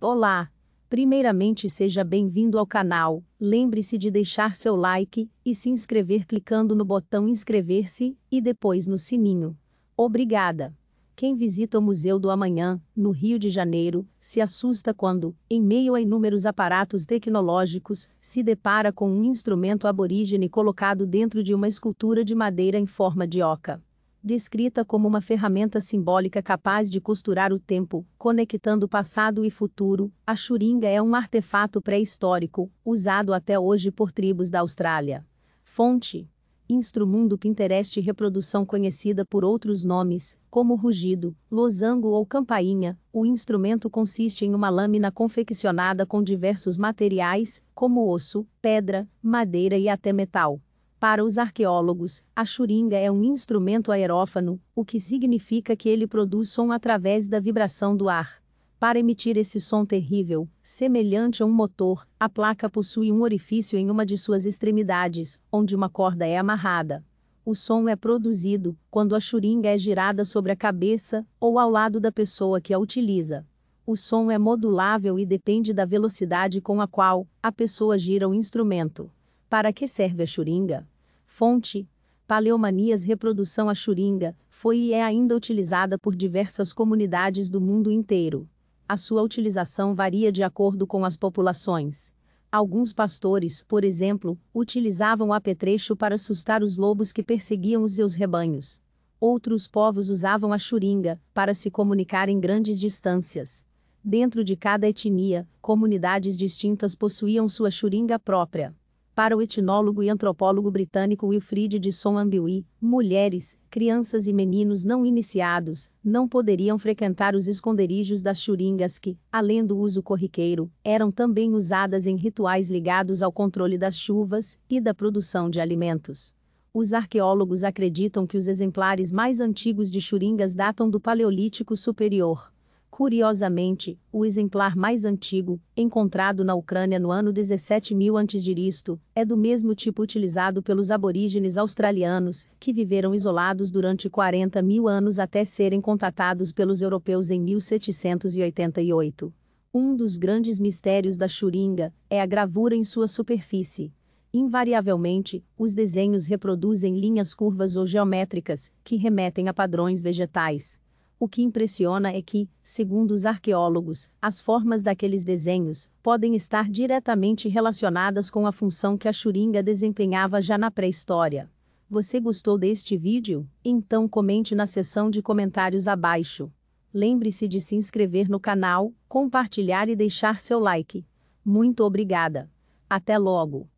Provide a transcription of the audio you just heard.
Olá! Primeiramente seja bem-vindo ao canal, lembre-se de deixar seu like e se inscrever clicando no botão inscrever-se e depois no sininho. Obrigada! Quem visita o Museu do Amanhã, no Rio de Janeiro, se assusta quando, em meio a inúmeros aparatos tecnológicos, se depara com um instrumento aborígene colocado dentro de uma escultura de madeira em forma de oca descrita como uma ferramenta simbólica capaz de costurar o tempo, conectando passado e futuro, a churinga é um artefato pré-histórico, usado até hoje por tribos da Austrália. Fonte: Instrumundo Pinterest reprodução conhecida por outros nomes, como rugido, losango ou campainha, o instrumento consiste em uma lâmina confeccionada com diversos materiais, como osso, pedra, madeira e até metal para os arqueólogos, a churinga é um instrumento aerófano, o que significa que ele produz som através da vibração do ar. Para emitir esse som terrível, semelhante a um motor, a placa possui um orifício em uma de suas extremidades, onde uma corda é amarrada. O som é produzido quando a churinga é girada sobre a cabeça ou ao lado da pessoa que a utiliza. O som é modulável e depende da velocidade com a qual a pessoa gira o instrumento. Para que serve a churinga? Fonte: Paleomanias Reprodução A Xuringa foi e é ainda utilizada por diversas comunidades do mundo inteiro. A sua utilização varia de acordo com as populações. Alguns pastores, por exemplo, utilizavam o apetrecho para assustar os lobos que perseguiam os seus rebanhos. Outros povos usavam a churinga para se comunicar em grandes distâncias. Dentro de cada etnia, comunidades distintas possuíam sua churinga própria para o etnólogo e antropólogo britânico Wilfrid de Sonambiwi, mulheres, crianças e meninos não iniciados não poderiam frequentar os esconderijos das churingas que, além do uso corriqueiro, eram também usadas em rituais ligados ao controle das chuvas e da produção de alimentos. Os arqueólogos acreditam que os exemplares mais antigos de churingas datam do Paleolítico Superior. Curiosamente, o exemplar mais antigo, encontrado na Ucrânia no ano 17.000 a.C., é do mesmo tipo utilizado pelos aborígenes australianos, que viveram isolados durante 40 mil anos até serem contatados pelos europeus em 1788. Um dos grandes mistérios da churinga é a gravura em sua superfície. Invariavelmente, os desenhos reproduzem linhas curvas ou geométricas, que remetem a padrões vegetais. O que impressiona é que, segundo os arqueólogos, as formas daqueles desenhos podem estar diretamente relacionadas com a função que a churinga desempenhava já na pré-história. Você gostou deste vídeo? Então comente na seção de comentários abaixo. Lembre-se de se inscrever no canal, compartilhar e deixar seu like. Muito obrigada. Até logo!